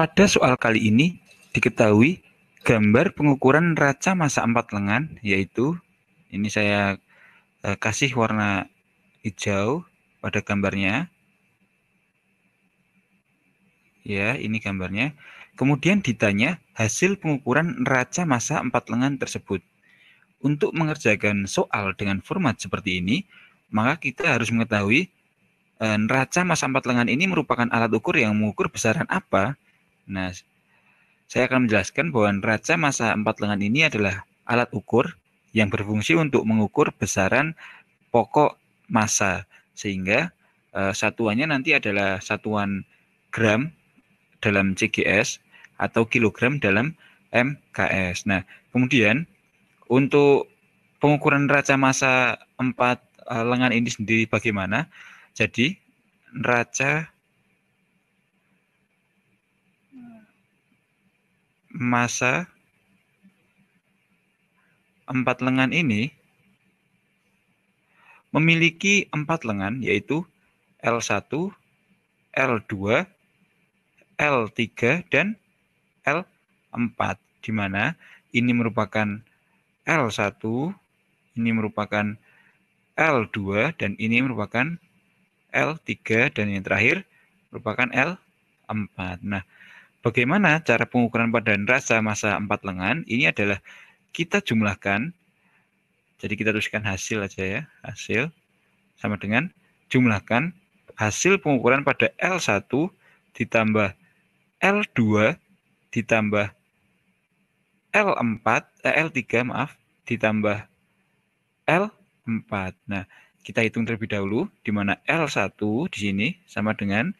Pada soal kali ini diketahui gambar pengukuran raca masa empat lengan yaitu ini saya eh, kasih warna hijau pada gambarnya. Ya, ini gambarnya. Kemudian ditanya hasil pengukuran raca masa empat lengan tersebut. Untuk mengerjakan soal dengan format seperti ini, maka kita harus mengetahui eh, raca masa empat lengan ini merupakan alat ukur yang mengukur besaran apa Nah, saya akan menjelaskan bahwa neraca masa empat lengan ini adalah alat ukur yang berfungsi untuk mengukur besaran pokok massa sehingga uh, satuannya nanti adalah satuan gram dalam CGS atau kilogram dalam MKS. Nah, kemudian untuk pengukuran neraca massa empat eh, lengan ini sendiri bagaimana? Jadi neraca masa empat lengan ini memiliki empat lengan yaitu L1, L2, L3 dan L4 di mana ini merupakan L1, ini merupakan L2 dan ini merupakan L3 dan yang terakhir merupakan L4. Nah, Bagaimana cara pengukuran padan rasa masa empat lengan? Ini adalah kita jumlahkan. Jadi kita tuliskan hasil aja ya, hasil sama dengan jumlahkan hasil pengukuran pada L1 ditambah L2 ditambah L4 eh, L3 maaf ditambah L4. Nah, kita hitung terlebih dahulu di mana L1 di sini sama dengan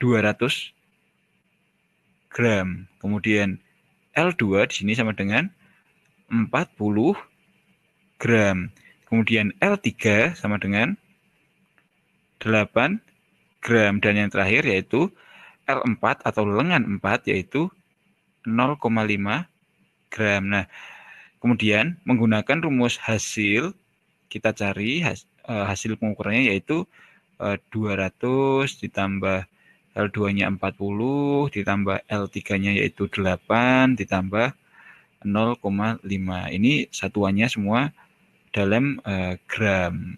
200 gram. Kemudian L2 di sini sama dengan 40 gram. Kemudian L3 sama dengan 8 gram. Dan yang terakhir yaitu L4 atau lengan 4 yaitu 0,5 gram. Nah, kemudian menggunakan rumus hasil kita cari eh, hasil pengukurannya yaitu 200 eh, ditambah L2-nya 40 ditambah L3-nya yaitu 8 ditambah 0,5. Ini satuannya semua dalam uh, gram.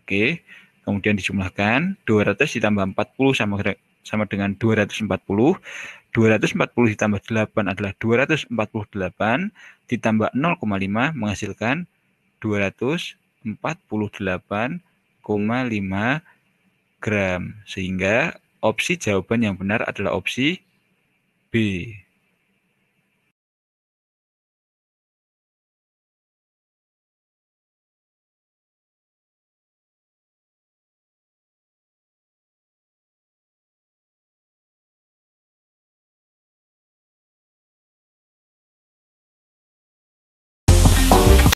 Oke. Kemudian dijumlahkan 200 ditambah 40 sama sama dengan 240. 240 ditambah 8 adalah 248 ditambah 0,5 menghasilkan 248,5 gram sehingga opsi jawaban yang benar adalah opsi B.